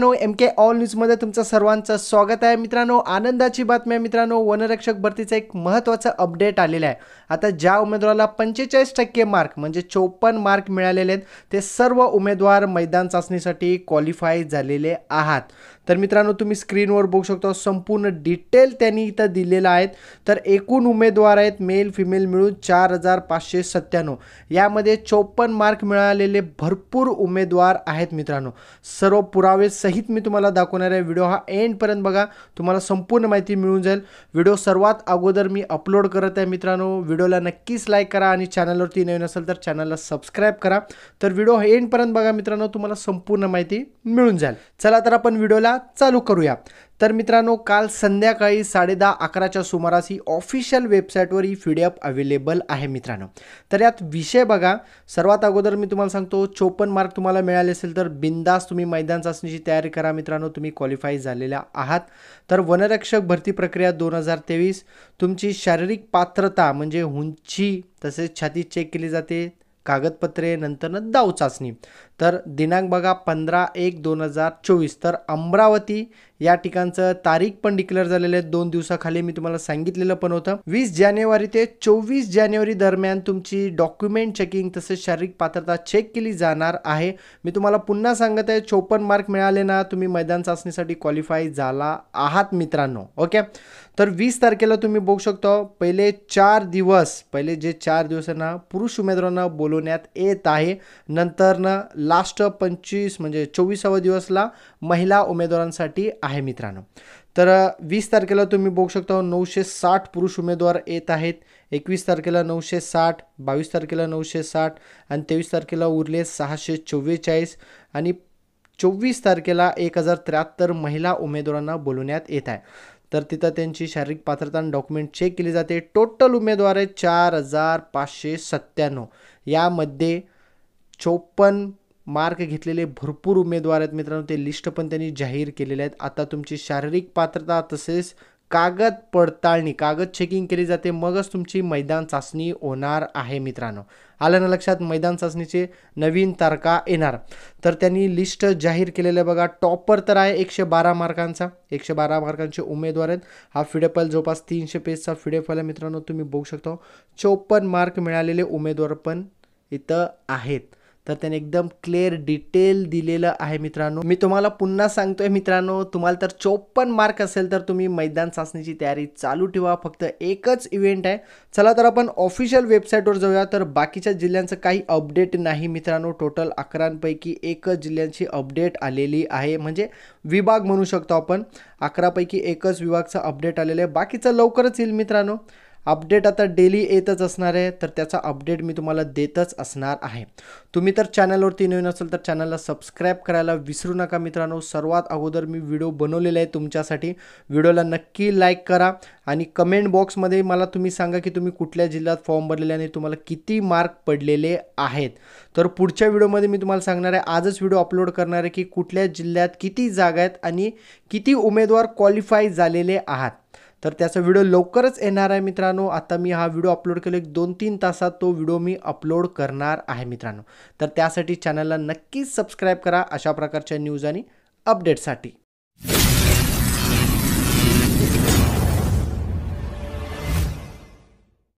मित्रांनो एम के ऑल न्यूजमध्ये तुमचं सर्वांचं स्वागत आहे मित्रांनो आनंदाची बातमी आहे मित्रांनो वनरक्षक भरतीचं एक महत्त्वाचं अपडेट आलेलं आहे आता ज्या उमेदवाराला पंचेचाळीस टक्के मार्क म्हणजे चोपन्न मार्क मिळालेले आहेत ते सर्व उमेदवार मैदान चाचणीसाठी क्वालिफाय झालेले आहात तर मित्रांनो तुम्ही स्क्रीनवर बघू शकता संपूर्ण डिटेल त्यांनी इथं दिलेलं आहेत तर एकूण उमेदवार आहेत मेल फिमेल मिळून चार हजार पाचशे सत्त्याण्णव यामध्ये चोपन्न मार्क मिळालेले भरपूर उमेदवार आहेत मित्रांनो सर्व पुरावे सहित मी तुम्हाला दाखवणार आहे व्हिडिओ हा एंडपर्यंत बघा तुम्हाला संपूर्ण माहिती मिळून जाईल व्हिडिओ सर्वात अगोदर मी अपलोड करत आहे मित्रांनो व्हिडिओला नक्कीच लाईक करा आणि चॅनलवरती नवीन असेल तर चॅनलला सबस्क्राईब करा तर व्हिडिओ एंडपर्यंत बघा मित्रांनो तुम्हाला संपूर्ण माहिती मिळून जाईल चला तर आपण व्हिडिओला चालू करूया तर मित्रांनो काल संध्याकाळी साडेदहा अकराच्या सुमारास ही ऑफिशियल वेबसाईटवर ही पीडीएफ अवेलेबल आहे मित्रांनो तर यात विषय बघा सर्वात अगोदर मी तुम्हाला सांगतो चोपन्न मार्क तुम्हाला मिळाले असेल तर बिंदास तुम्ही मैदान चाचणीची तयारी करा मित्रांनो तुम्ही क्वालिफाय झालेल्या आहात तर वनरक्षक भरती प्रक्रिया दोन हजार तेवीस तुमची शारीरिक पात्रता म्हणजे उंची तसेच छाती चेक केली जाते कागदपत्रे नंतरनं दाव चाचणी तर दिनांक बघा पंधरा एक दोन हजार चोवीस तर अमरावती या ठिकाणचं तारीख पण डिक्लेअर झालेलं आहे दोन दिवसाखाली मी तुम्हाला सांगितलेलं पण होतं वीस जानेवारी ते चोवीस जानेवारी दरम्यान तुमची डॉक्युमेंट चेकिंग तसेच शारीरिक पात्रता चेक केली जाणार आहे मी तुम्हाला पुन्हा सांगत आहे चोपन्न मार्क मिळाले ना तुम्ही मैदान चाचणीसाठी क्वालिफाय झाला आहात मित्रांनो ओके तर वीस तारखेला तुम्ही बघू शकता पहिले चार दिवस पहिले जे चार दिवसांना पुरुष उमेदवारांना बोलवण्यात येत आहे नंतरनं लास्ट पंचवीस म्हणजे चोवीसावा दिवसला महिला उमेदवारांसाठी आहे मित्रांनो तर वीस तारखेला तुम्ही बघू शकता नऊशे साठ पुरुष उमेदवार येत आहेत एकवीस तारखेला नऊशे साठ बावीस तारखेला नऊशे साठ आणि तेवीस तारखेला उरले सहाशे चोवेचाळीस आणि चोवीस तारखेला एक हजार त्र्याहत्तर महिला उमेदवारांना बोलवण्यात येत आहे तर तिथं त्यांची शारीरिक पात्रता आणि डॉक्युमेंट चेक केली जाते टोटल उमेदवार आहेत चार हजार पाचशे सत्त्याण्णव यामध्ये चोपन्न मार्क घेतलेले भरपूर उमेदवार आहेत मित्रांनो ते लिस्ट पण त्यांनी जाहीर केलेले आहेत आता तुमची शारीरिक पात्रता तसेच कागद पडताळणी कागद चेकिंग केली जाते मगच तुमची मैदान चाचणी होणार आहे मित्रांनो आलं ना लक्षात मैदान चाचणीचे नवीन तारखा येणार तर त्यांनी लिस्ट जाहीर केलेलं बघा टॉपर तर आहे एकशे बारा मार्कांचा एकशे बारा मार्कांचे उमेदवार आहेत हा फिडेफल जवळपास तीनशे पेजचा फिडेफल आहे मित्रांनो तुम्ही बघू शकता चोपन्न मार्क मिळालेले उमेदवार पण इथं आहेत तर त्याने एकदम क्लिअर डिटेल दिलेलं आहे मित्रांनो मी तुम्हाला पुन्हा सांगतोय मित्रांनो तुम्हाला तर चोपन्न मार्क असेल तर तुम्ही मैदान चाचणीची तयारी चालू ठेवा फक्त एकच इव्हेंट आहे चला तर आपण ऑफिशियल वेबसाईटवर जाऊया तर बाकीच्या जिल्ह्यांचं काही अपडेट नाही मित्रांनो टोटल अकरांपैकी एकच जिल्ह्यांची अपडेट आलेली आहे म्हणजे विभाग म्हणू शकतो आपण अकरापैकी एकच विभागचं अपडेट आलेलं आहे बाकीचं लवकरच येईल मित्रांनो अपडेट आता डेली येतच असणार आहे तर त्याचा अपडेट मी तुम्हाला देतच असणार आहे तुम्ही तर चॅनलवरती नवीन असाल तर चॅनलला सबस्क्राईब करायला विसरू नका मित्रांनो सर्वात अगोदर मी व्हिडिओ बनवलेला आहे तुमच्यासाठी व्हिडिओला नक्की लाईक करा आणि कमेंट बॉक्समध्ये मला तुम्ही सांगा की तुम्ही कुठल्या जिल्ह्यात फॉर्म भरलेले आणि तुम्हाला किती मार्क पडलेले आहेत तर पुढच्या व्हिडिओमध्ये मी तुम्हाला सांगणार आहे आजच व्हिडिओ अपलोड करणार आहे की कुठल्या जिल्ह्यात किती जागा आहेत आणि किती उमेदवार क्वालिफाय झालेले आहात तर त्याचा व्हिडिओ लवकरच येणार आहे मित्रांनो आता मी हा व्हिडिओ अपलोड केलो एक दोन तीन तासात तो व्हिडिओ मी अपलोड करणार आहे मित्रांनो तर त्यासाठी चॅनलला नक्कीच सबस्क्राईब करा अशा प्रकारच्या न्यूज आणि अपडेटसाठी